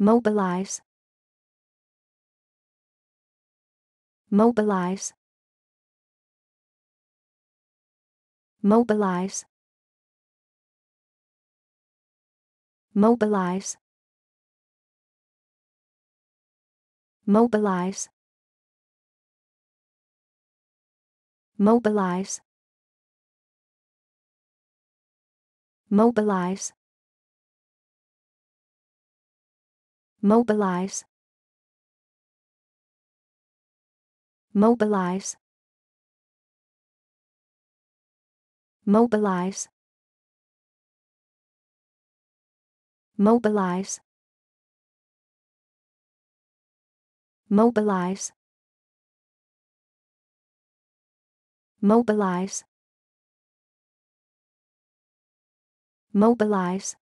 Mobilize. Mobilize. Mobilize. Mobilize. Mobilize. Mobilize. Mobilize. Mobilize. Mobilize. Mobilize. Mobilize. Mobilize. Mobilize. Mobilize.